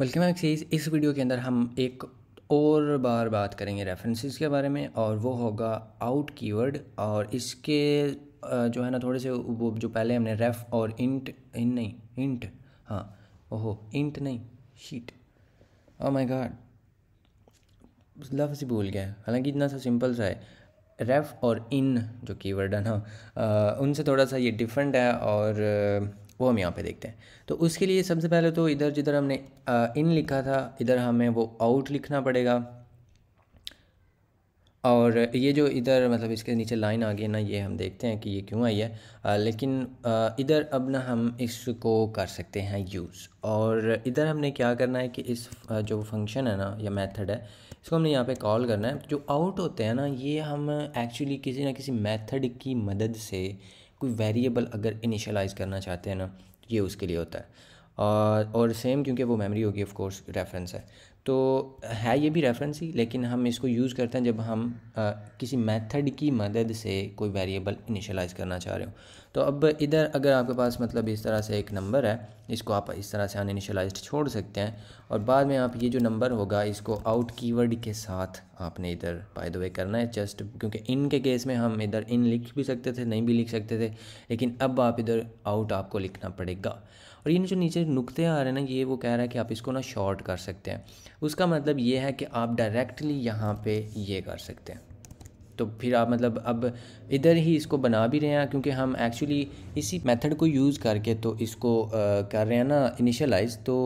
welcome back सीज इस वीडियो के अंदर हम एक और बार बात करेंगे रेफरेंसेस के बारे में और वो होगा आउट कीवर्ड और इसके जो है ना थोड़े से वो जो पहले हमने रेफ और इंट इन नहीं इंट हाँ ओहो इंट नहीं शीट ओ माय गॉड लफ्ज़ ही भूल गया हालांकि इतना सा सिंपल सा है रेफ और इन जो कीवर्ड है ना उनसे थोड़ा सा ये डिफरेंट है और वो हम यहाँ पे देखते हैं तो उसके लिए सबसे पहले तो इधर जिधर हमने इन लिखा था इधर हमें वो आउट लिखना पड़ेगा और ये जो इधर मतलब इसके नीचे लाइन आ गई ना ये हम देखते हैं कि ये क्यों आई है आ, लेकिन इधर अब ना हम इसको कर सकते हैं यूज़ और इधर हमने क्या करना है कि इस जो फंक्शन है ना या मेथड है इसको हमने यहाँ पे कॉल करना है जो आउट होते हैं ना ये हम एक्चुअली किसी ना किसी मेथड की मदद से कोई वेरिएबल अगर इनिशलाइज़ करना चाहते हैं ना तो ये उसके लिए होता है और और सेम क्योंकि वो मेमोरी होगी ऑफ कोर्स रेफरेंस है तो है ये भी रेफरेंस ही लेकिन हम इसको यूज़ करते हैं जब हम आ, किसी मेथड की मदद से कोई वेरिएबल इनिशलाइज करना चाह रहे हो तो अब इधर अगर आपके पास मतलब इस तरह से एक नंबर है इसको आप इस तरह से अनइनिशलाइज छोड़ सकते हैं और बाद में आप ये जो नंबर होगा इसको आउट कीवर्ड के साथ आपने इधर बाय द वे करना है जस्ट क्योंकि इन के केस में हम इधर इन लिख भी सकते थे नहीं भी लिख सकते थे लेकिन अब आप इधर आउट आपको लिखना पड़ेगा और ये जो नीचे नुकते आ रहे हैं ना ये वो कह रहा है कि आप इसको ना शॉर्ट कर सकते हैं उसका मतलब ये है कि आप डायरेक्टली यहाँ पे ये कर सकते हैं तो फिर आप मतलब अब इधर ही इसको बना भी रहे हैं क्योंकि हम एक्चुअली इसी मेथड को यूज़ करके तो इसको आ, कर रहे हैं ना इनिशलाइज तो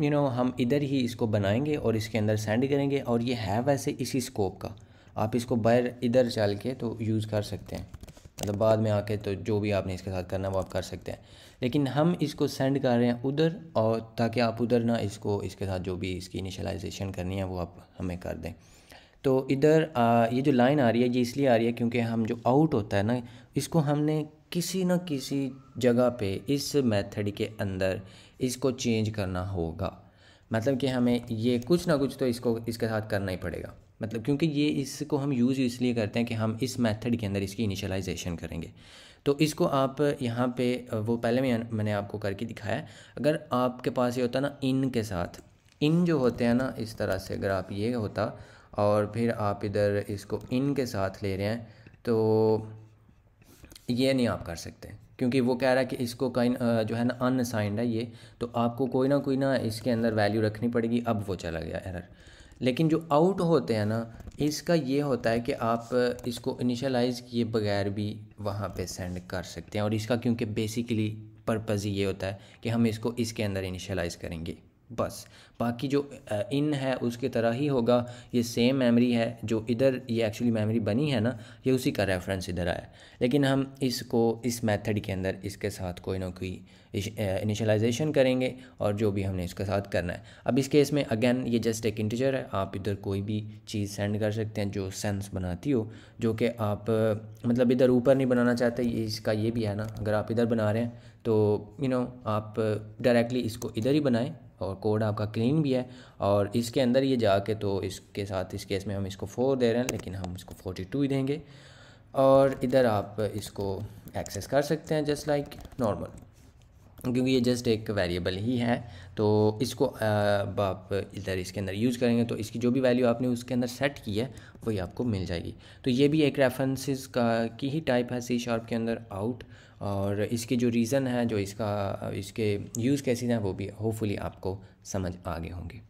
यू you नो know, हम इधर ही इसको बनाएंगे और इसके अंदर सेंड करेंगे और ये है वैसे इसी स्कोप का आप इसको बाहर इधर चल के तो यूज़ कर सकते हैं मतलब बाद में आके तो जो भी आपने इसके साथ करना है वो आप कर सकते हैं लेकिन हम इसको सेंड कर रहे हैं उधर और ताकि आप उधर ना इसको इसके साथ जो भी इसकी इनिशलाइजेशन करनी है वो आप हमें कर दें तो इधर ये जो लाइन आ रही है ये इसलिए आ रही है क्योंकि हम जो आउट होता है ना इसको हमने किसी न किसी जगह पे इस मेथड के अंदर इसको चेंज करना होगा मतलब कि हमें ये कुछ ना कुछ तो इसको इसके साथ करना ही पड़ेगा मतलब क्योंकि ये इसको हम यूज़ इसलिए करते हैं कि हम इस मेथड के अंदर इसकी इनिशलाइजेशन करेंगे तो इसको आप यहाँ पे वो पहले में मैंने आपको करके दिखाया अगर आपके पास ये होता ना इन के साथ इन जो होते हैं ना इस तरह से अगर आप ये होता और फिर आप इधर इसको इन के साथ ले रहे हैं तो ये नहीं आप कर सकते क्योंकि वो कह रहा है कि इसको कहीं जो है ना अनसाइंड है ये तो आपको कोई ना कोई ना इसके अंदर वैल्यू रखनी पड़ेगी अब वो चला गया एरर लेकिन जो आउट होते हैं ना इसका ये होता है कि आप इसको इनिशलाइज़ किए बगैर भी वहाँ पे सेंड कर सकते हैं और इसका क्योंकि बेसिकली पर्पज़ ये होता है कि हम इसको इसके अंदर इनिशलाइज़ करेंगे बस बाकी जो इन है उसके तरह ही होगा ये सेम मेमोरी है जो इधर ये एक्चुअली मेमोरी बनी है ना ये उसी का रेफरेंस इधर आया लेकिन हम इसको इस मेथड के अंदर इसके साथ कोई ना कोई इनिशलाइजेशन करेंगे और जो भी हमने इसके साथ करना है अब इस केस में अगेन ये जस्ट एक इंटीजर है आप इधर कोई भी चीज़ सेंड कर सकते हैं जो सेंस बनाती हो जो कि आप मतलब इधर ऊपर नहीं बनाना चाहते इसका ये भी है ना अगर आप इधर बना रहे हैं तो यू you नो know, आप डायरेक्टली इसको इधर ही बनाएं और कोड आपका क्लीन भी है और इसके अंदर ये जाके तो इसके साथ इस केस में हम इसको फोर दे रहे हैं लेकिन हम इसको फोर्टी टू ही देंगे और इधर आप इसको एक्सेस कर सकते हैं जस्ट लाइक नॉर्मल क्योंकि ये जस्ट एक वेरिएबल ही है तो इसको आप इधर इसके अंदर यूज़ करेंगे तो इसकी जो भी वैल्यू आपने उसके अंदर सेट की है वही आपको मिल जाएगी तो ये भी एक रेफरेंसेस का की ही टाइप है सी शार्प के अंदर आउट और इसके जो रीज़न है जो इसका इसके यूज़ कैसे हैं वो भी होपफुली आपको समझ आगे होंगे